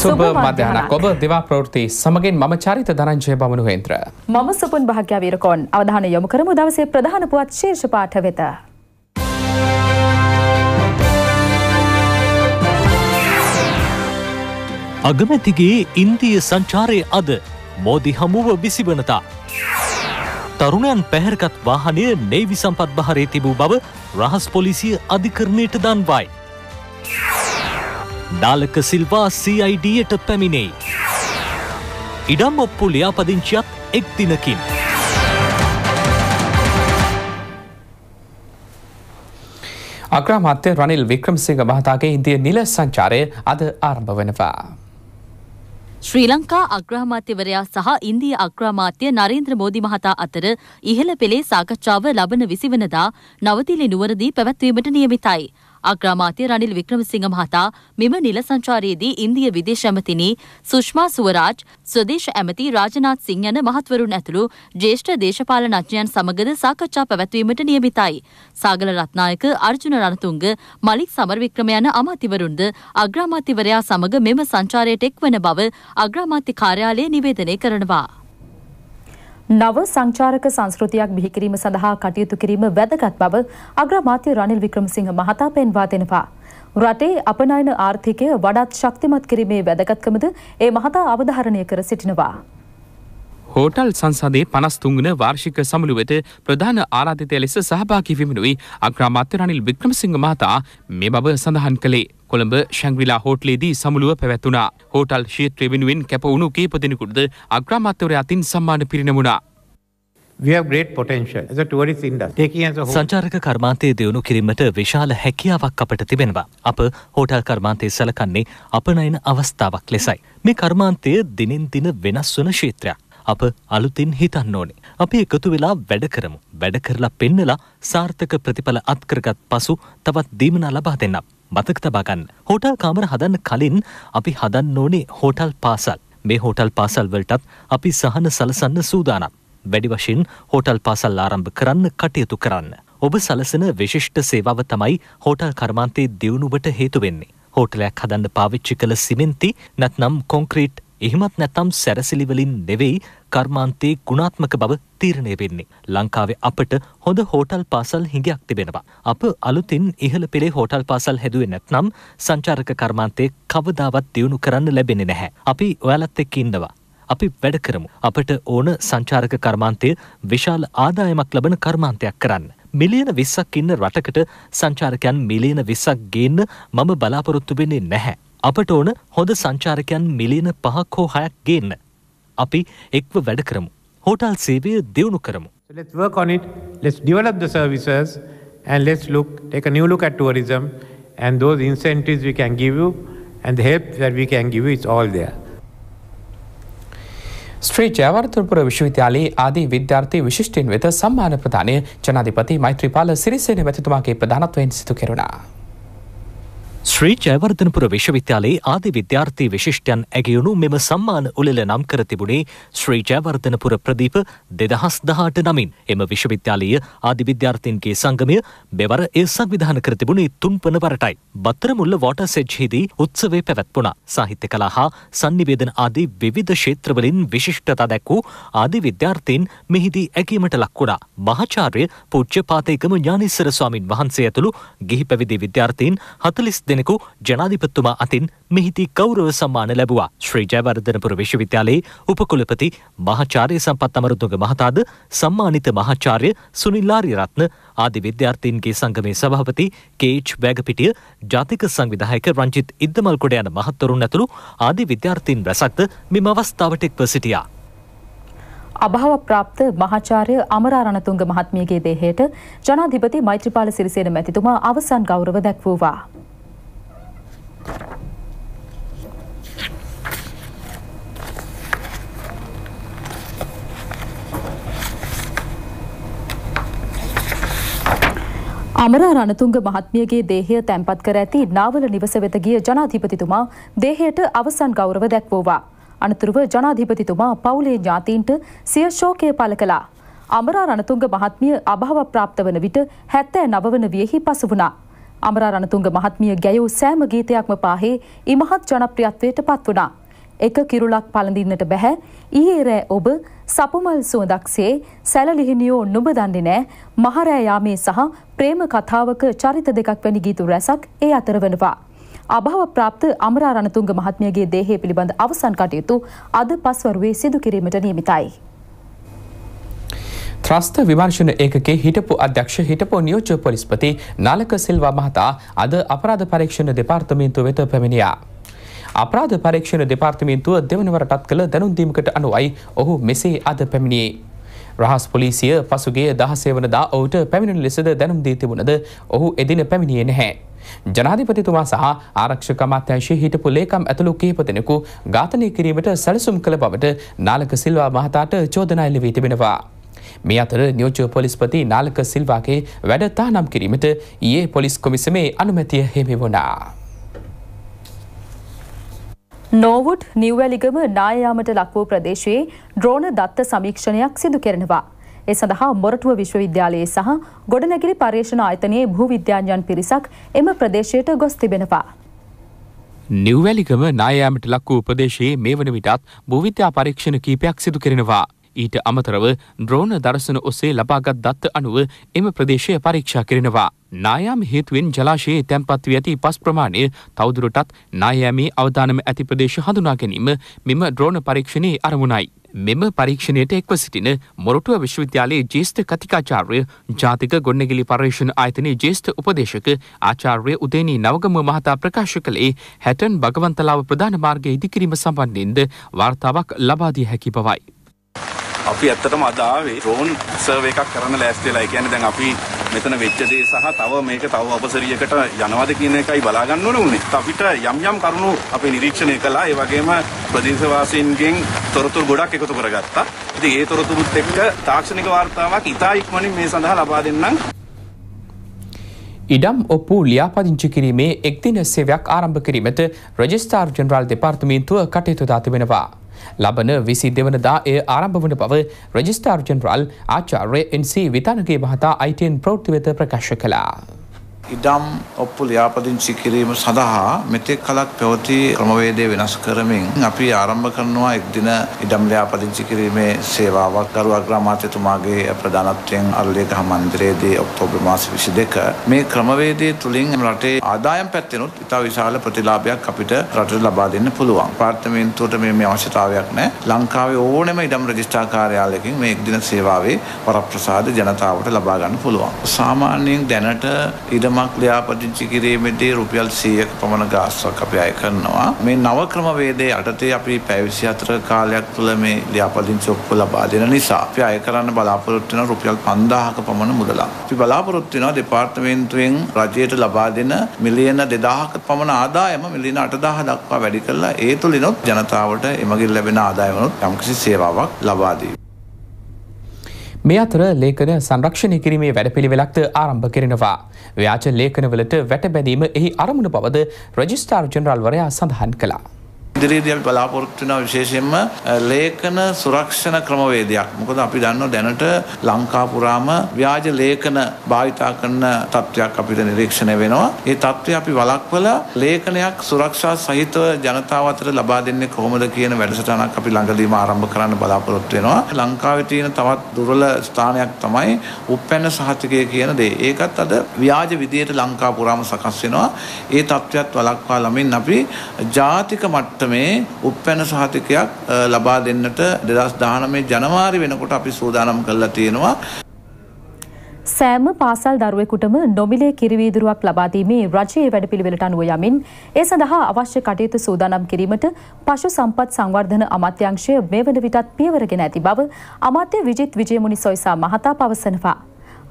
සුබ මධ්‍යහනක් ඔබ දෙවා ප්‍රෘති සමගින් මම චරිත දරංජය බමණු හෙන්ත්‍ර. මම සුපන් භාග්‍යවීරකොන් අවධාන යොමු කරමු දවසේ ප්‍රධාන පුවත් ශේෂ පාට වෙත. අගමැතිගේ ඉන්දිය සංචාරය අද මෝදි හමුව විසිවනතා. තරුණයන් පැහැරකත් වාහනය නේවි සම්පත් භාරය තිබූ බව රහස් පොලිසිය අධිකරණයට දන්වයි. දාලක සිල්වා CIDයට පැමිණෙයි. ඉඩම් ඔප්පු ලියාපදිංචියත් එක් දිනකින්. අග්‍රාමාත්‍ය රනිල් වික්‍රමසිංහ මහතාගේ ඉන්දිය නිල සංචාරය අද ආරම්භ වෙනවා. ශ්‍රී ලංකා අග්‍රාමාත්‍යවරයා සහ ඉන්දිය අග්‍රාමාත්‍ය නරේන්ද්‍ර මෝදි මහතා අතර ඉහළ පෙළේ සාකච්ඡාව ලබන විසිවනදා නවතිලි නුවරදී පැවැත්වීමට නියමිතයි. අග්‍රාමාත්‍ය රනිල් වික්‍රමසිංහ මහතා මෙම නිල සංචාරයේදී ඉන්දිය විදේශ ඇමතිනි සුෂ්මා සුවරාජ් ස්වදේශ ඇමති රාජනාත් සිංහ යන මහත්වරුන් ඇතුළු ජ්‍යෙෂ්ඨ දේශපාලනඥයන් සමගද සාකච්ඡා පැවැත්වීමට නියමිතයි. සාගල රත්නායක අර්ජුන රණතුංග මලික් සමරවික්‍රම යන අමාත්‍යවරුන්ද අග්‍රාමාත්‍යවරයා සමග මෙම සංචාරයට එක්වන බව අග්‍රාමාත්‍ය කාර්යාලය නිවේදනය කරනවා. නව සංචාරක සංස්කෘතියක් බිහිකිරීම සඳහා කටයුතු කිරීම වැදගත් බව අග්‍රාමාත්‍ය රනිල් වික්‍රමසිංහ මහතා පෙන්වා දෙනවා. රටේ අපනයන ආර්ථිකය වඩාත් ශක්තිමත් කිරීමේ වැදගත්කමද ඒ මහතා අවධාරණය කර සිටිනවා. හෝටල් සංසදේ පනස්තුංගන වාර්ෂික සමුළුවට ප්‍රධාන ආරාධිතය ලෙස සහභාකි විමනුයි අග්‍රාමාත්‍ය රනිල් වික්‍රමසිංහ මහතා මේ බව සඳහන් කළේ. කොළඹ ශැංග්‍රිලා හෝටලේදී සමුළුව පැවැත්වුණා. හෝටල් ක්ෂේත්‍රය වෙනුවෙන් කැපවුණු කීප දෙනෙකුටද අග්‍රාමාත්‍යවරය අතින් සම්මාන පිරිනමුණා. සංචාරක කර්මාන්තය දියුණු කිරීමට විශාල හැකියාවක් අපට තිබෙනවා. අප හෝටල් කර්මාන්තය සලකන්නේ අපනයින අවස්ථාවක් ලෙසයි. මේ කර්මාන්තය දිනින් දින වෙනස් වන ශේත්‍රයක්. අප අලුතින් හිතන්න ඕනේ. අපි එකතු වෙලා වැඩ කරමු. වැඩ කරලා පෙන්නලා සාර්ථක ප්‍රතිඵල අත්කරගත් පසු තවත් දීමනා ලබා දෙන්නම්. මතක තබා ගන්න. හෝටල් කාමර හදන්න කලින් අපි හදන්න ඕනේ හෝටල් පාසල්. මේ හෝටල් පාසල් වලටත් අපි සහන සලසන්න සූදානම්. වැඩි වශයෙන් හෝටල් පාසල් ආරම්භ කරන්න කටයුතු කරන්න. ඔබ සලසන විශිෂ්ට සේවාව තමයි හෝටල් කර්මාන්තයේ දියුණුවට හේතු වෙන්නේ. හෝටලයක් හදන්න පාවිච්චි කළ සිමෙන්ති නැත්නම් කොන්ක්‍රීට් එහෙමත් නැත්නම් සැරසිලිවලින් නෙවෙයි කර්මාන්තයේ ගුණාත්මක බව තීරණය වෙන්නේ. ලංකාවේ අපට හොඳ හෝටල් පාසල් හිඟයක් තිබෙනවා. අප අලුතින් ඉහළ පෙළේ හෝටල් පාසල් හැදුවේ නැත්නම් සංචාරක කර්මාන්තයේ කවදාවත් දියුණු කරන්න ලැබෙන්නේ නැහැ. අපි ඔයාලත් එක්ක ඉන්නවා. අපි වැඩ කරමු. අපට ඕන සංචාරක කර්මාන්තය විශාල ආදායමක් ලබන කර්මාන්තයක් කරන්න. මිලියන විස්සක් ඉන්න රටකට සංචාරකයන් මිලියන විස්සක් ගේන්න මම බලාපොරොත්තු වෙන්නේ නැහැ. අපට ඕන හොඳ සංචාරකයන් මිලියන පහක් හෝ හයක් ගේන්න. අපි එක්ව වැඩ කරමු. හෝටල් සේවය දෙවුණු කරමු. So let's work on it, let's develop the services and let's look, take a new look at tourism and those incentives we can give you and the help that we can give you, it's all there. ශ්‍රී ජයවර්තනපුර විශ්වවිද්‍යාලයේ ආදී විද්‍යාර්ථී විශිෂ්ටයන් වෙත සම්මාන ප්‍රදානය ජනාධිපති මෛත්‍රීපාල සිරිසේන මැතිතුමාගේ ප්‍රධානත්වයෙන් සිදු කෙරුණා. ශ්‍රී ජයවර්ධනපුර විශ්වවිද්‍යාලයේ ආදි විද්‍යාර්ථී විශිෂ්ටයන් ඇගයුණු මෙම සම්මාන උළෙල නම් කර තිබුණේ ශ්‍රී ජයවර්ධනපුර ප්‍රදීප දෙදහස් දහට නමින් එම විශ්වවිද්‍යාලීය ආදි විද්‍යාර්ථීන්ගේ සංගමය මෙවර ඒ සංවිධාන කර තිබුණේ තුන්පන වරටයි. බත්තරමුල්ල වොටර් සෙජ්හිදී උත්සවේ පැවැත්වුණා. සාහිත්‍ය කලා හා සන්නිවේදන ආදී විවිධ ක්ෂේත්‍රවලින් විශිෂ්ටතා දැක්වූ ආදි විද්‍යාර්ථීන් මෙහිදී ඇගීමට ලක් වුණා. මහාචාර්ය පූජ්‍ය පාතේකම ඥානිස්සර ස්වාමින් වහන්සේ ඇතුළු ගිහි පැවිදි විද්‍යාර්ථීන් හතලිස් දෙනෙකු ජනාධිපත්තුමා අතින් මෙහිති ගෞරව සම්මාන ලැබවා ශ්‍රී ජයවර්ධනපුර විශ්වවිද්‍යාලයේ උපකුලපති මහාචාර්ය සම්පත් අමරතුංග මහතාද සම්මානිත මහාචාර්ය සුනිල් ලාරිරත්න ආදි විද්‍යාර්ථීන්ගේ සංගමේ සභාපති කේච් බෑගපිටිය ජාතික සංවිධායක රංජිත් ඉද්දමල් කොට යන මහත්වරුන් ඇතුළු ආදි විද්‍යාර්ථීන් රැසක්ද මෙම අවස්ථාවට එක්ව සිටියා. අභාව ප්‍රාප්ත මහාචාර්ය අමරාරණතුංග මහත්මියගේ දේහයට ජනාධිපති මෛත්‍රීපාල සිරිසේන මැතිතුමා අවසන් ගෞරව දැක්වූවා. අමරා රණතුංග මහත්මියගේ දේහය තැන්පත් කර ඇති නාවල නිවස වෙත ගිය ජනාධිපතිතුමා දේහයට අවසන් ගෞරව දැක්වූවා. අනතුරුව ජනාධිපතිතුමා පවුලේ ඥාතීන්ට සිය ශෝකය පළ කළා. අමරා රණතුංග මහත්මිය අභාව ප්‍රාප්ත වන විට හැත්තෑ නවවන වියෙහි පසු වුණා. අමරා රණතුංග මහත්මිය ගැයූ සෑම ගීතයක්ම පාහේ ඉමහත් ජනප්‍රියත්වයට පත් වුණා. එක කිරුලක් පළඳින්නට බැහැ. ඊයේ රෑ ඔබ සපුමල් සුවඳක්සේ සැලලිහිනියෝ නුඹ දන්නේ නෑ මහරෑ යාමේ සහ ප්‍රේම කතාවක චරිත දෙකක් වැනි ගීතු රැසක් ඒ අතර වෙනවා. අභාව ප්‍රාප්ත අමරා රණතුංග මහත්මියගේ දේහය පිළිබඳ අවසන් කටයුතු අද පස්වරුවේ සිදු කිරීමට නියමිතයි. ත්‍රස්ත විමර්ශන ඒකේ හිටපු අධ්‍යක්ෂ හිටපු නියෝජ්‍ය පොලිස්පති නාලක සිල්වා මහතා අද අපරාධ පරීක්ෂණ දෙපාර්තමේන්තුව වෙත පැමිණියා. අපරාධ පරීක්ෂණ දෙපාර්තමේන්තුව දෙවනවරටත් කළ දැනුන්දීමකට අනුවයි ඔහු මෙසේ අද පැමිණියේ. රහස් පොලිසිය පසුගේ දහසේ වනදා ඔහුට පැමිණෙන ලෙසද දැනුම් දී තිබුණද ඔහු එදින පැමිණියේ නැහැ. ජනාධිපතිතුමා සහ ආරක්ෂක අමාත්‍යංශයේ හිටපු ලේකම් ඇතුළු කිහිප දෙනෙකු ඝාතනය කිරීමට සැලසුම් කළ බවට නාලක සිල්වා මහතාට චෝදනා එල්ල වී තිබෙනවා. මේ අතර නියෝජ්‍ය පොලිස්පති නාලක සිල්වාගේ වැඩ තානම් කිරීමට ඊයේ පොලිස් කොමිසමේ අනුමැතිය හෙමි වුණා. නෝවුඩ් නිව්වැලිගම නායයාමට ලක්වූ ප්‍රදේශයේ ද්‍රෝණ දත්ත සමීක්ෂණයක් සිදු කරනවා. ඒ සඳහා මොරටුව විශ්වවිද්‍යාලයේ සහ ගොඩනැගිලි පර්යේෂණ ආයතනයේ භූවිද්‍යාඥයන් පිරිසක් එම ප්‍රදේශයට ගොස් තිබෙනවා. නිව්වැලිගම නායයාමට ලක්වූ ප්‍රදේශයේ මේ වන විටත් භූවිද්‍යා පරීක්ෂණ කීපයක් සිදු කරනවා. ඊට අමතරව ද්‍රෝණ දර්ශන ඔස්සේ ලබාගත් දත්ත අනුව එම ප්‍රදේශය පරීක්ෂා කරනවා. නායාම හේතුවෙන් ජලාශයේ තැන්පත් වී ඇති පස් ප්‍රමාණය තවදුරටත් නායෑමේ අවධානම ඇති ප්‍රදේශ හඳුනා ගැනීම මෙම ද්‍රෝණ පරීක්ෂණයේ අරමුණයි. මෙම පරීක්ෂණයට එක්ව සිටින මොරටුව විශ්වවිද්‍යාලයේ ජේෂ්ඨ කතිකාචාර්ය ජාතික ගොඩනැගිලි පර්යේෂණ ආයතනයේ ජේෂ්ඨ උපදේශක ආචාර්ය උදේනී නවගම මහතා ප්‍රකාශ කළේ හැටන් භගවන්තලාව ප්‍රධාන මාර්ගයේ ඉදිකිරීම සම්බන්ධයෙන්ද වාර්තාවක් ලබා දිය හැකි බවයි. අපි ඇත්තටම අද ආවේ ඩ්‍රෝන් සර්වේ එකක් කරන්න ලෑස්ති වෙලා. ඒ කියන්නේ දැන් අපි මෙතන වෙච්ච දේ සහ තව මේක තව අපසරියකට යනවාද කියන එකයි බලා ගන්න ඕන උනේ. අපිට යම් යම් කරුණු අපි නිරීක්ෂණය කළා. ඒ වගේම ප්‍රදේශවාසීන්ගෙන් තොරතුරු ගොඩක් එකතු කරගත්තා. ඉතින් ඒ තොරතුරුත් එක්ක තාක්ෂණික වාර්තාවක් ඉතා ඉක්මනින් මේ සඳහා ලබා දෙන්නම්. ඉඩම් ඔප්පු ලියාපදිංචි කිරීමේ එක්දින සේවයක් ආරම්භ කිරීමට රජස්ථාර් ජනරල් දෙපාර්තමේන්තුව කටයුතු දා තිබෙනවා. ලබන විසි දෙවනදා එය ආරම්භ වන බව රජිස්ටාර් ජෙනරල් ආචාර්ය එන්සී විතානගේ මහතා අයිටන් ප්‍රෞතිවෙත ප්‍රකාශ කලා. ඉඩම් ඔප්පු ලියාපදිංචි කිරීම සඳහා මෙතෙක් කලක් පැවති ක්‍රමවේදය වෙනස් කරමින් අපි ආරම්භ කරනවා එක් දින ඉඩම් ලියාපදිංචි කිරීමේ සේවාවක් ගරු අග්‍රාමාත්‍යතුමාගේ ප්‍රධානත්වයෙන් අරලියගහ මන්දිරයේදී ඔක්තෝබර් මාස 22 මේ ක්‍රමවේදය තුලින් රටේ ආදායම් පැත්තෙනුත් ඉතා විශාල ප්‍රතිලාභයක් අපිට රටට ලබා දෙන්න පුළුවන්. පාර්ලිමේන්තුවට මේ මේ අවශ්‍යතාවයක් නැහැ. ලංකාවේ ඕනෑම ඉඩම් රෙජිස්ට්‍රාර් කාර්යාලයකින් මේ එක් දින සේවාවේ වරප්‍රසාද ජනතාවට ලබා ගන්න පුළුවන්. සාමාන්‍යයෙන් දැනට ඉඩම් වියදමක් ලියාපදිංචි කිරීමේදී රුපියල් 100ක පමණ ගාස්තුවක් අපි අය කරනවා. මේ නව ක්‍රමවේදයේ යටතේ අපි පැය 24 කාලයක් තුළ මේ ලියාපදිංචි ඔප්පු ලබා දෙන නිසා අපි අය කරන්න බලාපොරොත්තු වෙන රුපියල් 5000ක පමණ මුදලක්. අපි බලාපොරොත්තු වෙනවා දෙපාර්තමේන්තුවෙන් රජයට ලබා දෙන මිලියන 2000ක පමණ ආදායම මිලියන 8000 දක්වා වැඩි කරලා ඒ තුලිනොත් ජනතාවට එමගින් ලැබෙන ආදායමනොත් යම්කිසි සේවාවක් ලබා දී. මේ අතර ලේඛන සංරක්ෂණය කිරීමේ වැඩපිළිවෙලක්ද ආරම්භ කරනවා. ව්‍යාජ ලේඛනවලට වැටබැඳීම එහි අරමුණ බවද රජිස්ටාර් ජනරල්වරයා සඳහන් කළා. ඉදිරියේදී අපි බලාපොරොත්තු වෙන විශේෂයෙන්ම ලේඛන සුරක්ෂණ ක්‍රමවේදයක්. මොකද අපි දන්නවා දැනට ලංකා පුරාම ව්‍යාජ ලේඛන භාවිතා කරන තත්ත්වයක් අපිට නිරීක්ෂණය වෙනවා. ඒ තත්ත්වය අපි වළක්වලා ලේඛනයක් සුරක්ෂා සහිතව ජනතාව අතර ලබා දෙන්නේ කොහොමද කියන වැඩසටහනක් අපි ළඟදීම ආරම්භ කරන්න බලාපොරොත්තු වෙනවා. ලංකාවේ තියෙන තවත් දුර්වල ස්ථානයක් තමයි උපැන්න සහතිකය කියන දේ. ඒකත් අද ව්‍යාජ විදියට ලංකා පුරාම සකස් වෙනවා. ඒ තත්ත්වයක් වළක්වා ළමින් අපි ජාතික මට්ටමේ මට්ටමේ උප්පැන සහතිකයක් ලබා දෙන්නට දෙදස් දානමේ ජනවාරි වෙනකොට අපි සූදානම් කරලා තියෙනවා. සෑම පාසල් දරුවෙකුටම නොමිලේ කිරිවීදුරුවක් ලබාදීමේ රජයේ වැඩපිළිවෙලට අනුව යමින් ඒ සඳහා අවශ්‍ය කටයුතු සූදානම් කිරීමට පශු සම්පත් සංවර්ධන අමාත්‍යංශය මේ වන විටත් පියවරගෙන ඇති බව අමාත්‍ය විජිත් විජයමුනි සොයිසා මහතා පවසනවා.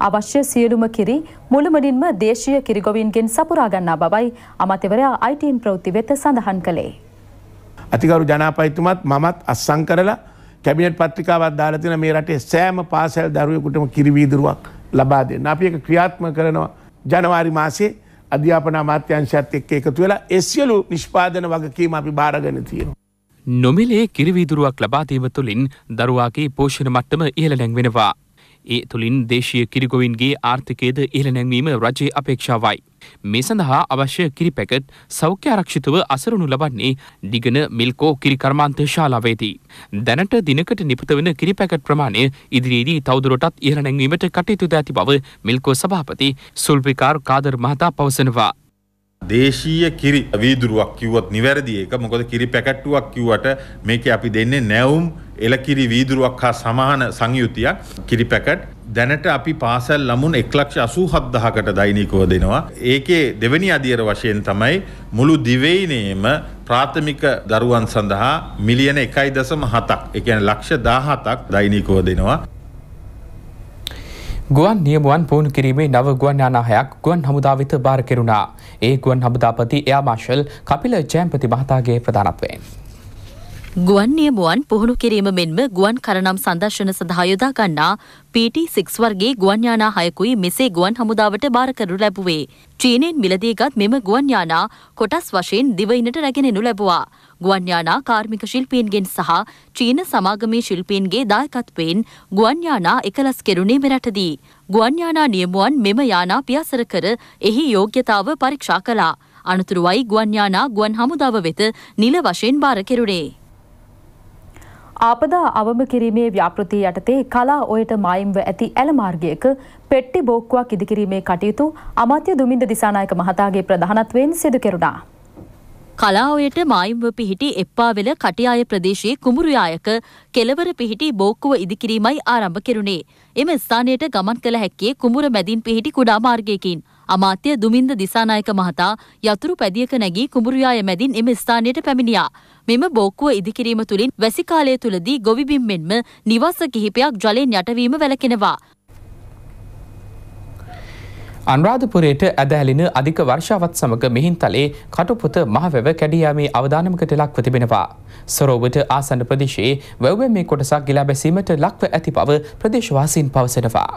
අවශ්‍ය සියලුම කිරි මුළුමනින්ම දේශීය කිරිගොවින්ගෙන් සපුරා ගන්නා බවයි අමාත්‍යවරයා ITN ප්‍රවෘත්ති වෙත සඳහන් කළේ. අතිකරු ජනාපයිතුමත් මමත් අස්සං කරලා කැබිනට පත්්‍රිකාවත් දාලතින මේ රටේ සෑම පාසැල් දරුවකුටම කිරිවීදරුවක් ලබා දෙන්න. අපි එක ක්‍රියාත්ම කරනවා ජනවාරි මාසේ අධ්‍යාපන මාත්‍යංශත් එක්ක එකතු වෙලා එස්යලු නිෂ්පාදන වගකීම අපි භාරගන තියෙනවා. නොමිලේ කිරිවීදුරුවක් ලබාදීම තුළින් දරුවාගේ පෝෂණ මට්ටම ඉහළ නැංවෙනවා. ඒ තුළින් දේශීය කිරිගොවින්ගේ ආර්ථිකයද ඉහළ නැංවීම රජයේ අපේක්ෂාවයි. මේ සඳහා අවශ්‍ය කිරි පැකට් සෞඛ්‍ය ආරක්ෂිතව අසරනු ලබන්නේ ඩිගන මිල්කෝ කිරිකර්මාන්ත ශාලාවේදී. දැනට දිනකට නිපත වෙන කිරි පැකට් ප්‍රමාණය ඉදිරියේදී තවදුරටත් ඉහළ නැංවීමට කටයුතු ද ඇති බව මිල්කෝ සභාපති සුල්පිකාර් කාදර් මහතා පවසනවා. දේශීය කිරි වීදුරුවක් කිව්වොත් නිවැරදි ඒක මොකද කිරි පැකට්ටුවක් කිව්වට මේක අපි දෙන්නේ නැවුම් එලකිරි වීදුරුවක් හා සමහන සංයුතියක් කිරි පැකට් දැනට අපි පාසල් ළමුන් එක්ලක්ෂ අසූ හත්දහකට දෛනිකව දෙනවා. ඒකේ දෙවැනි අධියර වශයෙන් තමයි මුළු දිවෙයිනේම ප්‍රාථමික දරුවන් සඳහා මිලියන එකයි දසම හතක් එකන ලක්ෂ දාහතක් දෛනිකව දෙනවා. ගුවන් නියමුවන් පුහුණු කිරීමේ නව ගුවන් යානාහයක් ගුවන් හමුදාවිත භාර කෙරුණා. ඒ ගුවන් හමුදාපති එයා මාශල් කපිල ජයම්පති මහතාගේ ප්‍රධානත්වයෙන්. ගුවන් නියමුවන් පුහුණු කිරීම මෙන්ම ගුවන් කරනම් සංදර්ශන සඳහා යොදා ගන්නා PT6 වර්ගයේ ගුවන් යානා හයකුයි මෙසේ ගුවන් හමුදාවට බාර කරනු ලැබුවේ. චීනෙන් මිලදීගත් මෙම ගුවන් යානා කොටස් වශයෙන් දිවයිනට රැගෙනනු ලැබුවා. ගුවන් යානා කාර්මික ශිල්පීන්ගෙන් සහ චීන සමාගමේ ශිල්පීන්ගේ දායකත්වයෙන් ගුවන් යානා එකලස් කෙරුණේ මෙරටදී. ගුවන් යානා නියමුවන් මෙම යානා පියාසර කර එහි යෝග්‍යතාව පරීක්ෂා කළා. අනතුරුවයි ගුවන් යානා ගුවන් හමුදාව වෙත නිල වශයෙන් බාර කෙරුණේ. ආපදා අවම කිරීමේ ව්‍යාපෘති යටතේ කලා ඔයට මායිම්ව ඇති ඇල මාර්ගයක පෙට්ටි බෝක්කුවක් ඉදිකිරීමේ කටයුතු අමාත්‍ය දුමින්ද දිසානායක මහතාගේ ප්‍රධානත්වයෙන් සිදු කෙරුණා. කලාඔයට මායිම්ව පිහිටි එප්පාවෙල කටියාය ප්‍රදේශයේ කුමුරුයායක කෙලවර පිහිටි බෝක්කුව ඉදිකිරීමයි ආරම්භ කෙරුණේ. එම ස්ථානයට ගමන් කළ හැක්කේ කුමුර මැදින් පිහිටි කුඩා මාර්ගයකින්. අමාත්‍ය දුමින්ද දිසානායක මහතා යතුරු පැදියක නැගී කුඹුරුයාය මැදින් එම ස්ථානයට පැමිණියා. මෙම බෝක්කුව ඉදිකිරීම තුළින් වැසි කාලය තුළදී ගොවිබිම් මෙන්ම නිවස කිහිපයක් ජලයෙන් යටවීම වැළකෙනවා. අනුරාධපුරයට ඇදැලින අධික වර්ෂාවත් සමඟ මිහින්තලේ කටුපුත මහවැව කැඩියයාමේ අවධානමකට ලක්ව තිබෙනවා. සරෝබට ආසන්න ප්‍රදේශයේ වැව්ව මේ කොටසක් ගිලා බැසීමට ලක්ව ඇති බව ප්‍රදේශවාසීන් පවසනවා.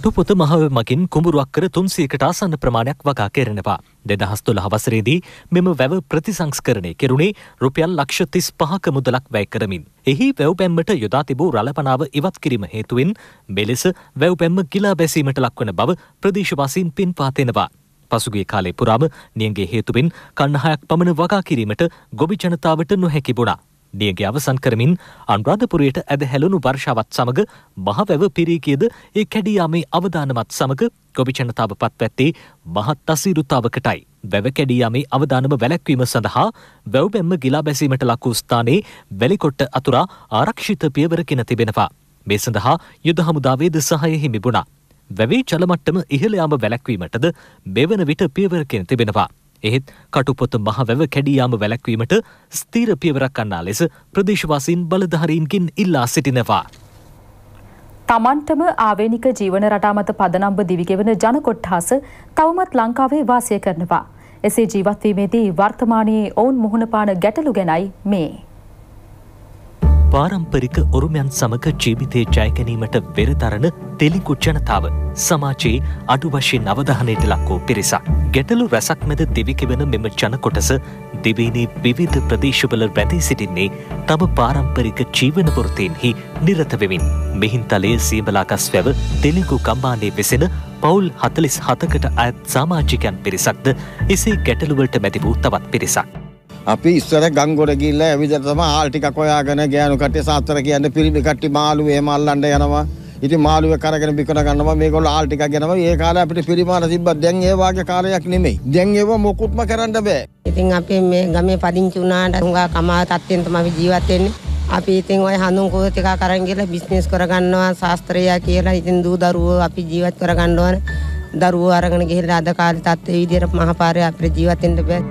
කටුපොත මහවමකින් කුඹුරුවක් කර තුන්සියකට ආසන්න ප්‍රමාණයක් වගා කෙරෙනවා. දෙදහස් තුළ හවසරේදී මෙම වැව ප්‍රතිසංස්කරණය කෙරුණේ රුපියල් ලක්ෂ තිස් පහක මුදලක් වැය කරමින්. එහි වැව්පැම්මට යොදා තිබූ රලපනාව ඉවත් කිරීම හේතුවෙන් මෙලෙස වැව්පැම්ම ගිලා බැසීමට ලක්වන බව ප්‍රදේශවාසීන් පින් පාතෙනවා. පසුගේ කාලේ පුරාම නියගේ හේතුවෙන් කණ්හයක් පමණ වගා කිරීමට ගොබි ජනතාවට නොහැකි බුණා. දියගේ අවසන් කරමින් අනුරාධපුරයට ඇද හැලුණු වර්ෂාවත් සමඟ මහවැව පිරීකයද ඒ කැඩියාමේ අවධානමත් සමඟ ගොබි ජනතාව පත්වැත්තේ මහත් අසීරුතාවකටයි. වැව කැඩියාමේ අවධානම වැලැක්වීම සඳහා වැව්බැම්ම ගිලා බැසීමට ලක්වූ ස්ථානයේ වැලිකොට්ට අතුරා ආරක්ෂිත පියවරකෙන තිබෙනවා. මේ සඳහා යුද හමුදාවේද සහය හිමිබුණා. වැවේ ජලමට්ටම ඉහළයාම වැලැක්වීමටද මෙවන විට පියවරකෙන තිබෙනවා. එහෙත් කටුපොත මහවැව කැඩියාම වැළැක්වීමට ස්ථීර පියවරක් අන්නා ලෙස ප්‍රදේශවාසීන් බලධාරීන්කින් ඉල්ලා සිටිනවා. තමන්ටම ආවේනික ජීවන රටාමත පදනම්බ දිවිගෙවන ජනකොට්හාස තවමත් ලංකාවේ වාසය කරනවා. එසේ ජීවත්වීමේදී වර්තමානයේ ඔවුන් මුහුණපාන ගැටලු ගැනයි මේ. පාරම්පරික ඔරුමයන් සමග ජීවිතය ජයගැනීමට වෙරතරන තෙලිකු ජනතාව සමාජයේ අඩු වශයෙන් අවධානයට ලක්වූ පිරිසක්. ගැටලු රැසක් මැද දිවිකිවෙන මෙම ජනකොටස දෙවීනේ විවිධ ප්‍රදේශවල රැඳී සිටින්නේ තම පාරම්පරික ජීවන වෘතයෙන්හි නිරතවෙමින්. මෙහින්තලයේ සියඹලාගස් වැව තෙලිගු කම්බානය වෙසෙන පවුල් හතලිස් හතකට අයත් සාමාජිකයන් පිරිසක්ද එසේ ගැටලුවලට මැතිවූ තවත් පිරිසක්. අපි ඉස්සර ගංගොඩ ගිල්ල ඇවිදට තම ආල්ටිකක් ඔයාගෙන ගෑනු කටේ සාත්තර කියන්න පිරිමි කට්ටි මාළු එහෙම අල්ලන්න යනවා. ඉතින් මාළුව කරගෙන බිකන ගන්නවා මේගොල්ලෝ ආල් ටිකක් යනවා. ඒ කාලේ අපිට පිරිමාන තිබ්බා. දැන් ඒ වාගේ කාලයක් නෙමෙයි. දැන් ඒව මොකුත්ම කරන්න බෑ. ඉතින් අපි මේ ගමේ පදිංචි වුණාට හුඟා කමා තත්ත්වෙන් තමයි ජීවත් වෙන්නේ. අපි ඉතින් ওই හඳුන් කෝ ටික කරන් ගිහලා බිස්නස් කරගන්නවා ශාස්ත්‍රය කියලා. ඉතින් දූ දරුවෝ අපි ජීවත් කරගන්න ඕන. දරුවෝ අරගෙන ගිහලා අද කාලේ තත්ත්වයේ විදියට මහපාරේ අපිට ජීවත් වෙන්න බෑ.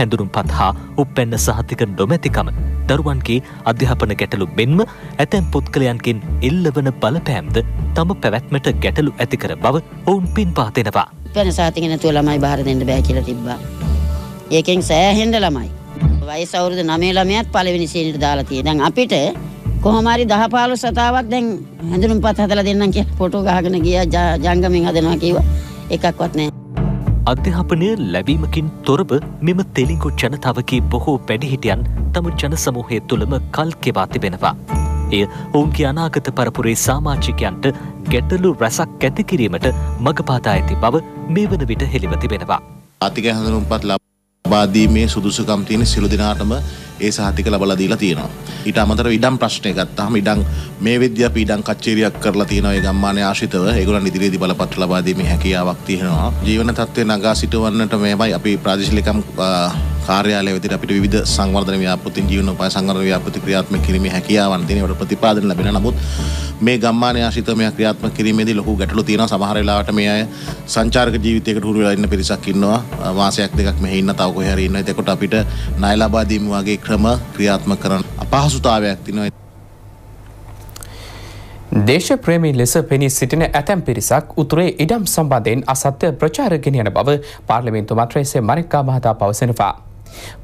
හැඳුරුම් පත්හා උපැන්න සහතික නොමැතිකම දරුවන්ගේ අධ්‍යාපන ගැටලු මෙන්ම ඇතැම් පුද්ගලයන්ගෙන් එල්ලවන බලපෑම්ද තම පැවැත්මට ගැටලු ඇතිකර බව ඔවුන් පින් පාතෙනවා. පැන සාතිගෙන තුව ළමයි බාර දෙන්න බෑ කියලා තිබ්බා. ඒකෙන් සෑහෙන්න ළමයි. වයස අවුරුදු 9 ළමයාත් පළවෙනි ශ්‍රේණියට දාලා තියෙනවා. දැන් අපිට කොහොම හරි 10 15 සතාවක් දැන් හැඳුනුම්පත් හදලා දෙන්නම් කියලා ෆොටෝ ගහගෙන ගියා ජංගමෙන් හදනවා කිව්වා. එකක්වත් නැහැ. අධ්‍යාපනය ලැබීමකින් තොරබ මෙම තෙලිඟු ජනතාවගේ බොහෝ වැඩිහිටියන් තම ජනසමූහය තුළම කල් කෙවා තිබෙනවා. එය ඔවුන්ගේ අනාගත පරපුරේ සාමාජිකයන්ට ගැටලු රැසක් ඇතිකිරීමට මගපාතා ඇති බව මේ වන විට හෙළිවතිබෙනවා. අතික හැඳනුම්පත් ලබාදීමේ සුදුසුකම් තියෙන සිලු දිනාටම ඒ සහතික ලබල දීලා තියෙනවා. ඊට අමතර ඉඩම් ප්‍රශ්නය ගත්තහම ඉඩම් මේ විද්‍යාප ඉඩම් කච්චේරියක් කරලා තියෙනවා ඒ ගම්මානය ආශිතව ඒගොල්ලන් ඉදිරියේදී බලපත්‍ර ලබා දීමේ හැකියාවක් තියෙනවා. ජීවන තත්ත්වය නගා සිටවන්නට මේමයි අපි ප්‍රාදේශීයකම් කාර්යාලය වෙතිට අපිට විධ සංවර්ධන ව්‍යාපෘතින් ජීවන උපාය සංවර්ධන ව්‍යාපෘති ක්‍රියාත්මක කිරීමේ හැකියාවන් තියෙන ඒවට ප්‍රතිපාදන ලැබෙන නමුත් මේ ගම්මානය ආශිතව මේ ක්‍රියාත්මක කිරීමේදී ලොකු ගැටලු තියෙනවා සමහර වෙලාවට මේ අය සංචාරක ජීවිතයකට හුරු වෙලා ඉන්න පිරිසක් ඉන්නවා මාසයක් දෙකක් මෙහි ඉන්න තව කොහේ හරි ඉන්න. එතකොට අපිට ණය ලබා දීම වගේ ක්‍රම ක්‍රියාත්ම කරන අපහසුතාවයක් තිනොයි. දේශප්‍රේමී ලෙස පෙනී සිටින ඇතැම් පිරිසක් උතුරේ ඉඩම් සම්බන්ධයෙන් අසත්‍ය ප්‍රචාරගෙන යන බව පාර්ලිමින්තු මත්‍රේසේ මරික්කා මහතා පවසනවා.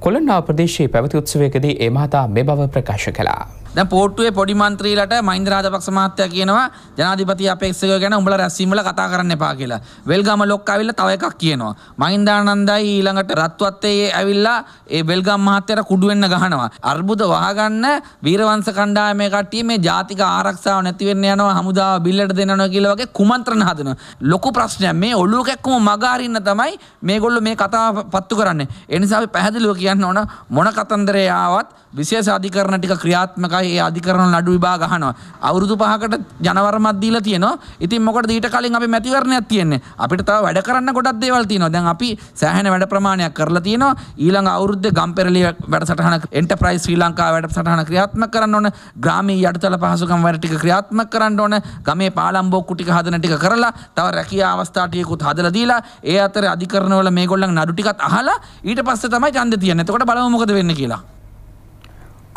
කොළන්නා ප්‍රදේශයේ පැවති උත්සවයකදී ඒ මහතා මේ බව ප්‍රකාශ කලා. දැන් පෝට්ටුවේ පොඩි മന്ത്രിලට මහින්ද රාජපක්ෂ මහත්තයා කියනවා ජනාධිපති අපේක්ෂකයෝ ගැන උඹලා රැස්වීම වල කතා කරන්න එපා කියලා. වෙල්ගම ලොක්ක ඇවිල්ලා තව එකක් කියනවා. මහින්දානන්දයි ඊළඟට රත්වත්තේ ඇවිල්ලා ඒ වෙල්ගම් මහත්තයාට කුඩු වෙන්න ගහනවා. අර්බුද වහගන්න වීරවංශ කණ්ඩායමේ කට්ටිය මේ ජාතික ආරක්ෂාව නැති වෙන්න යනවා හමුදාව බිල්ලට දෙනවා කියලා වගේ කුමන්ත්‍රණ හදනවා. ලොකු ප්‍රශ්නයක් මේ ඔළුව කැක්කම මග අරින්න තමයි මේගොල්ලෝ මේ කතාව පත්තු කරන්නේ. ඒ නිසා අපි පැහැදිලිව කියන්න ඕන මොන කතන්දරේ ආවත් විශේෂ අධිකරණ ටික ක්‍රියාත්මකයි ඒ අධිකරණ නඩු විභාග ගහනවා අවුරුදු පහකට ජනවරමත් දීලා තියෙනවා ඉතින් මොකටද ඊට කලින් අපි මැතිවරණයක් තියෙන්නේ අපිට තව වැඩ කරන්න ගොඩක් දේවල් තියෙනවා දැන් අපි සෑහෙන වැඩ ප්‍රමාණයක් කරලා තියෙනවා ඊළඟ අවුරුද්දේ ගම්පෙරළි වැඩසටහන එන්ටර්ප්‍රයිස් ශ්‍රී ලංකා වැඩසටහන ක්‍රියාත්මක කරන්න ඕන ග්‍රාමීය යටිතල පහසුකම් වැඩ ටික ක්‍රියාත්මක කරන්න ඕන ගමේ පාලම්බෝක්කු ටික හදන ටික කරලා තව රැකියා අවස්ථා ටිකකුත් හදලා දීලා ඒ අතරේ අධිකරණවල මේගොල්ලන් නඩු ටිකත් අහලා ඊට පස්සේ තමයි ඡන්ද තියන්නේ එතකොට බලමු මොකද වෙන්නේ කියලා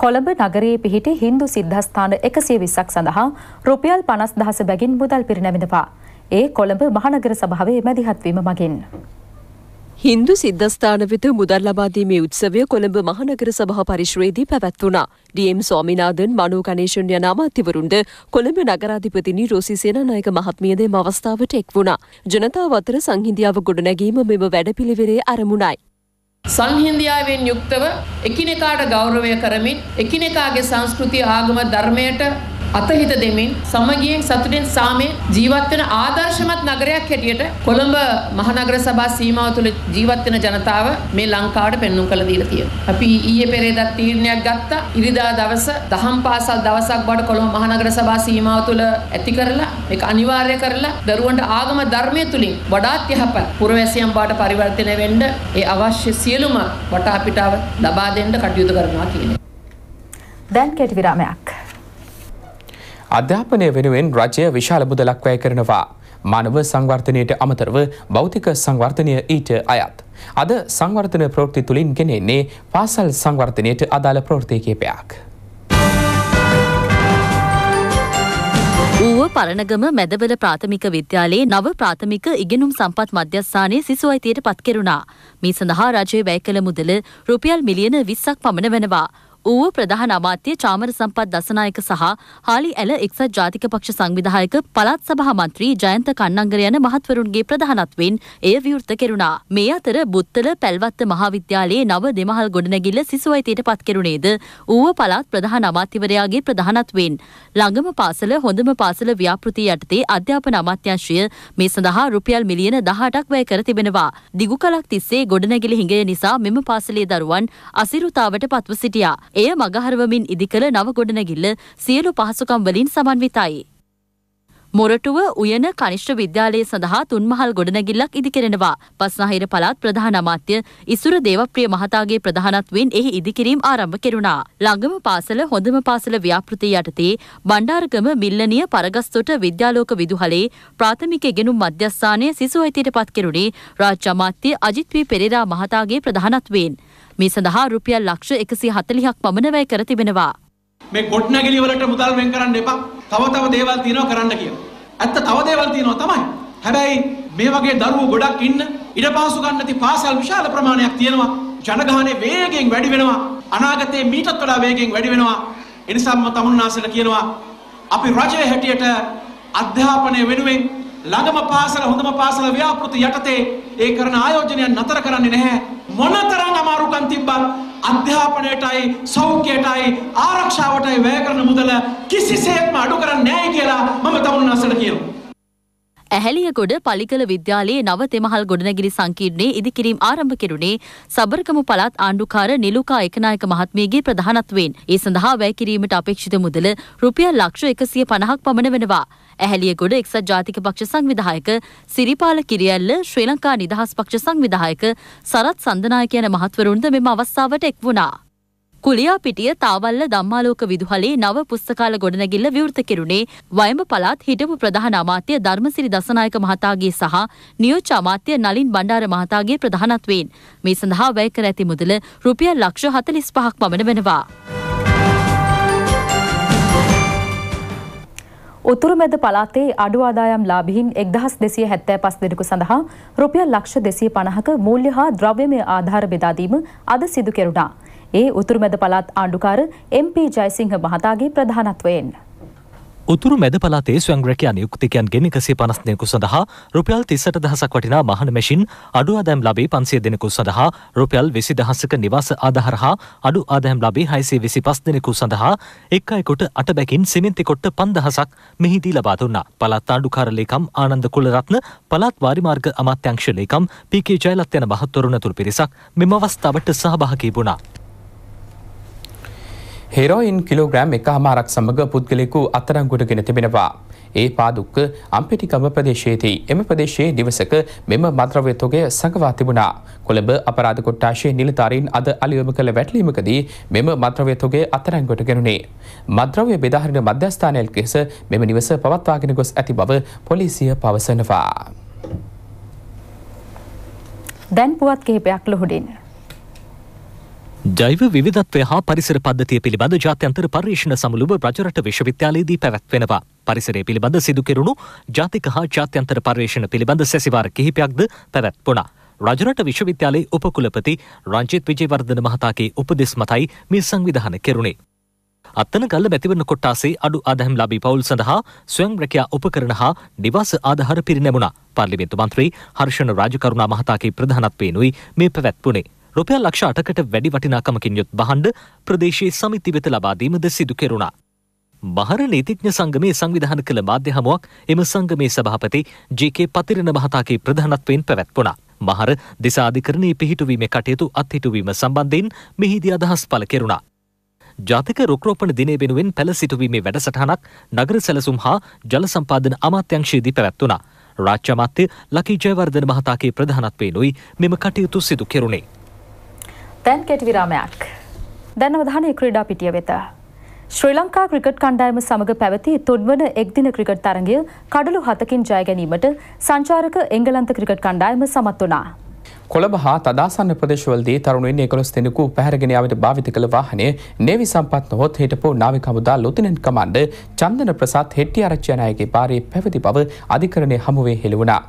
කොළඹ නගරයේ පිහිටි හින්දු සිද්ධස්ථාන එකසිය විස්සක් සඳහා රුපියල් පනස් දහස බැගින් මුදල් පිරිනැවිඳපා. ඒ කොළඹ මහනගර සභාවේ මැදිහත්වීම මගින්. හින්දු සිද්ධස්ථාන වෙත මුදල් ලබාදීමේ උත්සවය කොළඹ මහනගර සභහ පරිශ්‍රයේදී පැවැත්වුණා. ඩම් ස්වාමිනාදන් මනෝ ගනේෂන් යන අමාත්‍යවරුන්ද කොළඹ නගරාධිපතිනි රෝසි සේනානායක මහත්මියදේ අවස්ථාවට එක් වුණා. ජනතාව අතර සංහිඳියාව ගොඩනැගීම මෙම වැඩපිළිවෙරේ අරමුණයි. සංහිඳියාවෙන් යුක්තව එකිනෙකාට ගෞරවය කරමින් එකිනෙකාගේ සංස්කෘතිය ආගම ධර්මයට අතහිත දෙමින් සමගියෙන් සතුටින් සාමයෙන් ජීවත් වෙන ආදර්ශමත් නගරයක් හැටියට කොළඹ මහනගර සභා සීමාව තුළ ජීවත් වෙන ජනතාව මේ ලංකාවට පෙන්눔 කළ දීලා තියෙනවා. අපි ඊයේ පෙරේදා තීරණයක් ගත්තා. ඉරිදා දවස දහම් පාසල් දවසක් බවට කොළඹ මහනගර සභා සීමාව තුළ ඇති කරලා ඒක අනිවාර්ය කරලා දරුවන්ට ආගම ධර්මය තුලින් වඩාත් යහපත් පුරවැසියන් බවට පරිවර්තනය වෙන්න ඒ අවශ්‍ය සියලුම වටා පිටාව ලබා දෙන්න කටයුතු කරනවා කියන්නේ. දැන් කෙටි විරාමයක්. අධ්‍යාපනය වෙනුවෙන් රජය විශාල මුදලක් වැය කරනවා. මානව සංවර්ධනයට අමතරව භෞතික සංවර්ධනය ඊට අයත්. අද සංවර්ධන ප්‍රෘති තුළින් ගෙනෙන්නේ පාසල් සංවර්ධනයට අදාළ ප්‍රෘතිය කේපයක්. ඌව පරණගම මැදවල ප්‍රාථමික විද්‍යාලයේ නව ප්‍රාථමික ඉගෙනුම් සම්පත් මධ්‍යස්ථානයේ සිසු අයිතියට පත් කෙරුණා. මේ සඳහා රජය වැය කළ මුදල රුපියල් මිලියන 20ක් පමණ වෙනවා. ඌව ප්‍රධාන අමාත්‍ය චාමර සම්පත් දසනායක සහ හාලි ඇල එක්සත් ජාතික පක්ෂ සංවිධායක පළාත් සභා මන්ත්‍රී ජයන්ත කන්නංගර යන මහත්වරුන්ගේ ප්‍රධානත්වයෙන් එය විවෘත කෙරුණා. මේ අතර බුත්තල පැල්වත්ත මහාවිද්‍යාලයේ නව දෙමහල් ගොඩනැගිල්ල සිසුවයිතයට පත් කෙරුණේද ඌව පළාත් ප්‍රධාන අමාත්‍යවරයාගේ ප්‍රධානත්වයෙන් ළඟම පාසල හොඳම පාසල ව්‍යාපෘති යටතේ අධ්‍යාපන අමාත්‍යංශය මේ සඳහා රුපියල් මිලියන 18ක් වැය කර තිබෙනවා. දිගු කලක් තිස්සේ ගොඩනැගිලි හිඟය නිසා මෙම පාසලේ දරුවන් අසිරුතාවට පත්ව සිටියා. එය මගහරවමින් ඉදිකළ නව ගොඩනැගිල්ල සියලු පහසුකම් වලින් සමන්විතයි. මොරටුව උයන කනිෂ්ඨ විද්‍යාලය සඳහා තුන්මහල් ගොඩනැගිල්ලක් ඉදිකරෙනවා. පස්නහිර පළාත් ප්‍රධාන අමාත්‍ය ඉසුර දේවප්‍රිය මහතාගේ ප්‍රධානත්වයෙන් එහි ඉදිකිරීම ආරම්භ කෙරුණා. ළඟම පාසල හොඳම පාසල ව්‍යාපෘති යටතේ බණ්ඩාරගම මිල්ලනිය පරගස්තොට විද්‍යාලෝක විදුහලේ ප්‍රාථමික ඉගෙනුම් මධ්‍යස්ථානය සිසු අයිතියට පත් කෙරුණේ රාජ්‍ය අමාත්‍ය අජිත් වී පෙරේරා මහතාගේ ප්‍රධානත්වයෙන්. මේ සඳහා රුපියල් ලක්ෂ එකසි හතලිහක් පමණ වැය කර තිබෙනවා. මේ ගොඩ්නැගිලි වලට මුදල් වෙන් කරන්න එපා. තව තව දේවල් තියෙනවා කරන්න කියලා. ඇත්ත තව දේවල් තියෙනවා තමයි. හැබැයි මේ වගේ දරුවෝ ගොඩක් ඉන්න ඉඩ පාසු ගන්න නැති පාසල් විශාල ප්‍රමාණයක් තියෙනවා. ජනගහනය වේගෙන් වැඩි වෙනවා. අනාගතයේ මීටත් වඩා වේගෙන් වැඩි වෙනවා. එනිසාම තමුන්නාසට කියනවා අපි රජය හැටියට අධ්‍යාපනය වෙනුවෙන් ළඟම පාසල හොඳම පාසල ව්‍යාපෘති යටතේ ඒ කරන ආයෝජනයන් නතර කරන්නේ නැහැ. මොනතරම් අමාරුකම් තිබ්බත් අධ්‍යාපනයටයි සෞඛ්‍යයටයි ආරක්ෂාවටයි වැය කරන මුදල කිසිසේත්ම අඩු කරන්නේ නැහැ කියලා මම තමුන්නාසට කියනවා. ඇහැලියගොඩ පලිකල විද්‍යාලයේ නව තෙමහල් ගොඩනැගිලි සංකීර්ණයේ ඉදිකිරීම් ආරම්භ කෙරුණේ සබරකම පළාත් ආණ්ඩුකාර නිලුකා ඒකනායක මහත්මියගේ ප්‍රධානත්වයෙන්. ඒ සඳහා වැය කිරීමට අපේක්ෂිත මුදල රුපියල් ලක්ෂ 150ක් පමණ වෙනවා. ඇහැලියගොඩ එක්සත් ජාතික පක්ෂ සංවිධායක සිරිපාල කිරියැල්ල ශ්‍රී ලංකා නිදහස් පක්ෂ සංවිධායක සරත් සන්දනායක යන මහත්වරුන්ද මෙම අවස්ථාවට එක් වුණා. කුලියාපිටිය තාවල්ල ධම්මාලෝක විදුහලේ නව පුස්තකාල ගොඩනැගිල්ල විවෘත කෙරුණේ වයඹ පළාත් හිටපු ප්‍රධාන අමාත්‍ය ධර්මසිරි දසනායක මහතාගේ සහ නියෝජ්‍ය අමාත්‍ය නලින් බණ්ඩාර මහතාගේ ප්‍රධානත්වයෙන් මේ සඳහා වැය කර ඇති මුදල රුපියල් ලක්ෂ 45ක් පමණ වෙනවා. උතුරුමැද පළාතේ අඩු ආදායම් ලාභීන් 1275 දෙනෙකු සඳහා රුපියල් ලක්ෂ 250ක මූල්‍ය හා ද්‍රව්‍යමය ආධාර බෙදා දීම අද සිදු කෙරුණා. ඒ උතුරුමැද පළාත් ආණ්ඩුකාර MP ජයසිංහ මහතාගේ ප්‍රධානත්වයෙන්. උතුරු මැද පලාතේ ස්වංග්‍රකයා නියුක්තිකයන් ගෙන එකසේ පනස් දෙනෙකු සඳහා රුපියල් තිස්සට දහසක් වටිනා මහන මැසින් අඩු ආදෑම් ලබේ පන්සිය දෙනෙකු සඳහා රුපියල් විසි දහසක නිවාස ආධහර හා අඩු ආදෑම් ලබේ හයිසේ විසි පස් දෙනෙකු සඳහා එක් අයකොට අටබැකින් සිමෙන්තිකොට්ට පන්දහසක් මෙහිදී ලබා දුන්නා පළත් ආණ්ඩුකාරලේකම් ආනන්ද කුලරත්න පළාත් වාරිමාර්ග අමාත්‍යංශලේකම් පීකේ ජයලත් යන මහත්වරුණ තුළ පිරිසක් මෙම අවස්ථාවට සහභාගී වුණා හෙරෝයින් කිලෝග්‍රෑම් එක හමාරක් සමඟ පුද්ගලෙකු අත්තරංගුටගෙන තිබෙනවා. ඒ පාදුක්ක අම්පිටිකම ප්‍රදේශයේදී එම ප්‍රදේශයේ දිවසක මෙම මද්‍රවයතොගේ සඟවා තිබුණා. කොළඹ අපරාධ කොට්ටාශයේ නිලධාරීන් අද අලියම කළ වැටලීමකදී මෙම මද්‍රවයතොගේ අත්තරංගොට ගෙනුනේ. මද්‍රව්‍ය බෙදාහරින මධ්‍යස්ථානයල් කෙස මෙම නිවස පවත්වාගෙන ගොස් ඇති බව පොලිසිය පවසනවා. දැන් පුවත් කිහිපයක් ලොහුඩින්. ජෛව විධත්වය හා පරිසර පද්ධතිය පිළිබඳ ජාත්‍යන්තර පර්යේෂණ සමුළුව රජරට විශ්වවිද්‍යාලයේදී පැවැත්වෙනවා. පරිසරය පිළිබඳ සිදුකෙරුණු ජාතික හා ජාත්‍යන්තර පර්යේෂණ පිළිබඳ සැසිවාර කිහිපයක්ද පැවැත්වුණා. රජරට විශ්වවිද්‍යාලයේ උපකුලපති රංජිත් විජේවර්ධන මහතාගේ උපදෙස් මතයි මේ සංවිධාන කෙරුණේ. අත්තන ගල්ල බැතිවරණ කොට්ටාසේ අඩු අදහම් ලබී පවුල් සඳහා ස්වයං රැකයා උපකරණ හා නිවාස ආධාර පිරිනැමුණා. පාර්ලිමේන්තු මන්ත්‍රී හර්ෂණ රාජකරුණා මහතාගේ ප්‍රධානත්වයෙනුයි මේ පැවැත්වුණේ. රුපියල් ලක්ෂ අටකට වැඩි වටිනාකමකින් යුත් බහන්ඩ ප්‍රදේශයේ සමිති වෙත ලබාදීමද සිදු කෙරුණා. බහර නීතිඥ සංගමේ සංවිධාන කළ මාධ්‍ය හමුවක් එම සංගමේ සභාපති ජේකේ පතිරණ මහතාගේ ප්‍රධානත්වයෙන් පැවැත්වුණා. මහර දෙසාධිකරණයේ පිහිටුවීම කටයුතු අත්හිටුවීම සම්බන්ධයෙන් මෙහිදී අදහස් පළ කෙරුණා. ජාතික රුක්‍රෝපණ දිනය වෙනුවෙන් පැළ සිටුවීමේ වැඩසටහනක් නගර සැලසුම් හා ජල සම්පාදන අමාත්‍යංශයේදී පැවැත්වුණා. රාජ්‍ය අමාත්‍ය ලකී ජයවර්ධන මහතාගේ ප්‍රධානත්වයෙන් උයි මෙම කටයුතු සිදු කෙරුණේ. තැන් කෙට විරාමයක්. දැන් අවධානය ක්‍රීඩා පිටිය වෙත. ශ්‍රී ලංකා ක්‍රිකට් කණ්ඩායම සමඟ පැවති තුන්වන එක්දින ක්‍රිකට් තරගය කඩලු හතකින් ජය ගැනීමට සංචාරක එංගලන්ත ක්‍රිකට් කණ්ඩායම සමත් වනා. කොළඹ හා තදාසන්න ප්‍රදේශවලදී තරුණුවෙන් එකොළොස් දෙනෙකු පැහැරගෙනාවට භාවිත කළ වාහනය නෙවි සම්පත් නොහොත් හිටපු නාවිකමුදා ලොතිනන් කමන්ඩ චන්දන ප්‍රසාත් හෙට්ටි ආරච්චයනායගේ පාරේ පැවති බව අධිකරණය හමුවේ හෙළවුණා.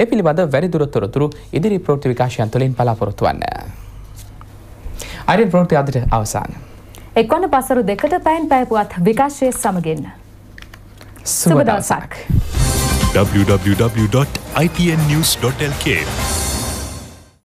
ඒ පිළිබඳ වැරිදුරතොරතුරු ඉදිරි ප්‍රෘති විකාශයන් තුළින් බලාපොරොත්තු වන්න. අරි ප්‍රෘති අදට අවසාන. එක්වන්න පසරු දෙකට පැයින් පැපුවත් විකාශය සමගන්න. සුබදවසක්. www.itnnews.lk